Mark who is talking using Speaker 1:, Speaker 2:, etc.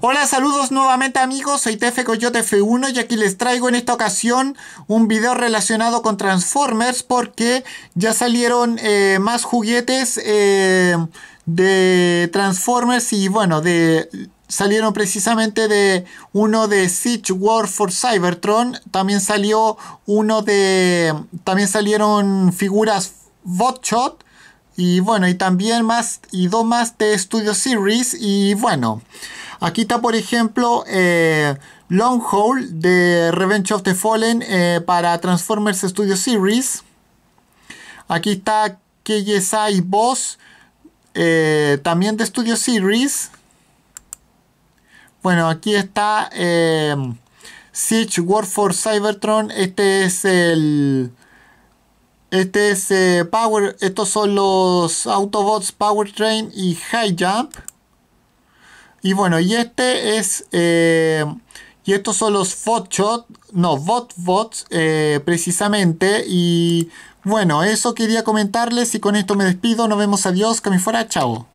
Speaker 1: Hola, saludos nuevamente amigos, soy TF Coyote F1 y aquí les traigo en esta ocasión un video relacionado con Transformers porque ya salieron eh, más juguetes eh, de Transformers y bueno, de salieron precisamente de uno de Siege War for Cybertron, también salió uno de también salieron figuras Botshot y bueno, y también más y dos más de Studio Series y bueno, Aquí está, por ejemplo, eh, Long de Revenge of the Fallen eh, para Transformers Studio Series. Aquí está KSI Boss, eh, también de Studio Series. Bueno, aquí está eh, Siege War for Cybertron. Este es el... Este es Power... Estos son los Autobots Powertrain y High Jump. Y bueno, y este es... Eh, y estos son los Fotshot, no, Botbots, eh, precisamente. Y bueno, eso quería comentarles y con esto me despido. Nos vemos, adiós, que me fuera, chao.